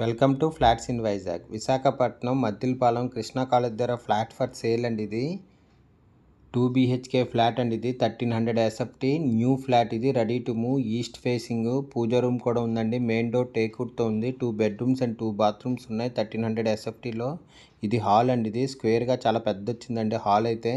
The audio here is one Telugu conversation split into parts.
welcome to flats in Vizag Visakhapatnam Maddilapalem Krishna college దగ్గర ఫ్లాట్ ఫర్ సేల్ అండి ఇది టూ బీహెచ్కే ఫ్లాట్ అండి ఇది thirteen hundred SFT new flat ఇది ready to move east facing pooja room కూడా ఉందండి మెయిన్ డోర్ టేక్వుడ్తో ఉంది two bedrooms and two bathrooms ఉన్నాయి థర్టీన్ హండ్రెడ్ ఎస్ఎఫ్టీలో ఇది హాల్ అండి ఇది స్క్వేర్గా చాలా పెద్ద వచ్చిందండి హాల్ అయితే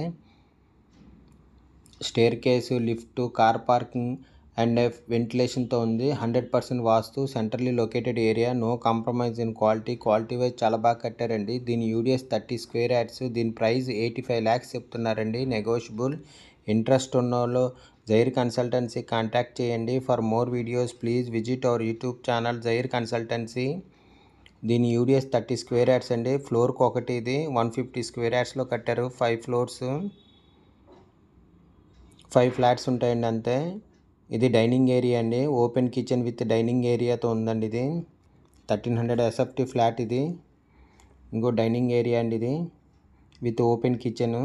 staircase lift car parking and వెంటిలేషన్తో ఉంది hundred percent vastu centrally located area no compromise in quality quality wise చాలా బాగా కట్టారండి దీని యూడిఎస్ థర్టీ స్క్వేర్ యార్డ్స్ దీని ప్రైస్ ఎయిటీ ఫైవ్ ల్యాక్స్ చెప్తున్నారండి నెగోషియబుల్ ఇంట్రెస్ట్ ఉన్నోళ్ళు జైర్ కన్సల్టెన్సీ కాంటాక్ట్ చేయండి for more videos please visit our YouTube channel Jair consultancy దీని యూడిఎస్ థర్టీ స్క్వేర్ యార్డ్స్ అండి ఫ్లోర్కి ఒకటి ఇది వన్ ఫిఫ్టీ స్క్వేర్ యార్డ్స్లో కట్టారు ఫైవ్ ఫ్లోర్స్ ఫైవ్ ఫ్లాట్స్ ఉంటాయండి అంతే ఇది డైనింగ్ ఏరియా అండి ఓపెన్ కిచెన్ విత్ డైనింగ్ ఏరియాతో ఉందండి ఇది థర్టీన్ హండ్రెడ్ ఎస్ఎఫ్టీ ఫ్లాట్ ఇది ఇంకో డైనింగ్ ఏరియా అండి ఇది విత్ ఓపెన్ కిచెన్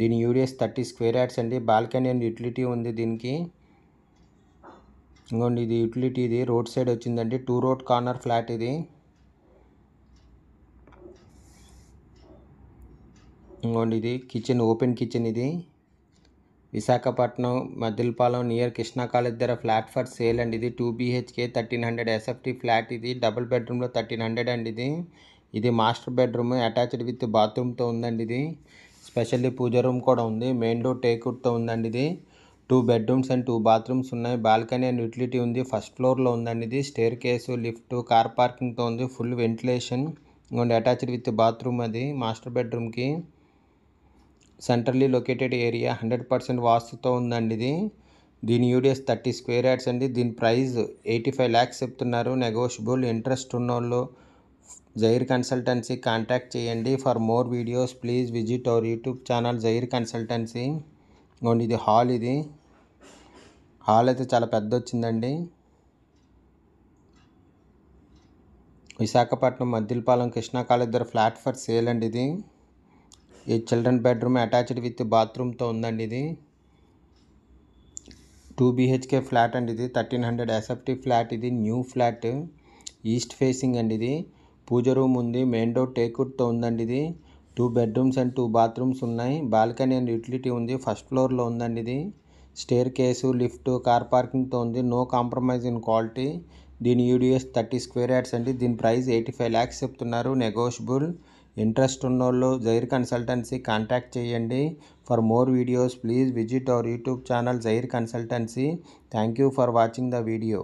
దీని యూడిఎస్ థర్టీ స్క్వేర్ యార్డ్స్ అండి బాల్కనీ అండ్ యూటిలిటీ ఉంది దీనికి ఇంకోండి ఇది యూటిలిటీ ఇది రోడ్ సైడ్ వచ్చిందండి టూ రోడ్ కార్నర్ ఫ్లాట్ ఇది ఇంకోండి ఇది కిచెన్ ఓపెన్ కిచెన్ ఇది విశాఖపట్నం మదిల్పాలెం నియర్ కృష్ణా కాలేజ్ దగ్గర ఫ్లాట్ ఫర్ సేల్ అండి ఇది two BHK thirteen hundred SFT flat ఇది డబుల్ బెడ్రూమ్లో థర్టీన్ హండ్రెడ్ అండి ఇది ఇది మాస్టర్ బెడ్రూమ్ అటాచ్డ్ విత్ బాత్రూమ్తో ఉందండి ఇది స్పెషల్లీ పూజ రూమ్ కూడా ఉంది మెయిన్ డోర్ టేక్వుడ్తో ఉందండి ఇది two bedrooms and two bathrooms ఉన్నాయి బాల్కనీ అండ్ యూటిలిటీ ఉంది ఫస్ట్ ఫ్లోర్లో ఉందండి ఇది స్టేర్ కేసు లిఫ్ట్ కార్ పార్కింగ్తో ఉంది full ventilation and attached with bathroom అది మాస్టర్ బెడ్రూమ్కి centrally located area hundred percent వాస్తుతో ఉందండి ఇది దీని యూడిఎస్ థర్టీ స్క్వేర్ యార్డ్స్ అండి దీని ప్రైస్ ఎయిటీ ఫైవ్ ల్యాక్స్ చెప్తున్నారు నెగోషియబుల్ ఇంట్రెస్ట్ ఉన్నోళ్ళు జైర్ కన్సల్టెన్సీ కాంటాక్ట్ చేయండి for more videos please visit our YouTube channel Jair consultancy and ఇది హాల్ ఇది హాల్ అయితే చాలా పెద్ద వచ్చిందండి Visakhapatnam Maddilapalem Krishna college flat for sale అండి ఇది ఈ చిల్డ్రన్ బెడ్రూమ్ అటాచ్డ్ విత్ బాత్రూమ్తో ఉందండి ఇది టూ బీహెచ్కే ఫ్లాట్ అండి ఇది థర్టీన్ హండ్రెడ్ ఎస్ఎఫ్టీ ఫ్లాట్ ఇది న్యూ ఫ్లాట్ ఈస్ట్ ఫేసింగ్ అండి ఇది పూజ రూమ్ ఉంది మెయిన్ డోర్ టేకుడ్తో ఉందండి ఇది two bedrooms and two bathrooms ఉన్నాయి బాల్కనీ అండ్ యూటిలిటీ ఉంది ఫస్ట్ ఫ్లోర్లో ఉందండి ఇది స్టేర్ కేసు లిఫ్ట్ కార్ పార్కింగ్తో ఉంది నో కాంప్రమైజ్ ఇన్ క్వాలిటీ దీని యూడిఎస్ థర్టీ స్క్వేర్ యార్డ్స్ అండి దీని ప్రైస్ ఎయిటీ ఫైవ్ ల్యాక్స్ చెప్తున్నారు నెగోషియబుల్ ఇంట్రెస్ట్ ఉన్నోళ్ళు జైర్ కన్సల్టెన్సీ కాంటాక్ట్ చేయండి for more videos please visit our YouTube channel Jair consultancy thank you for watching the video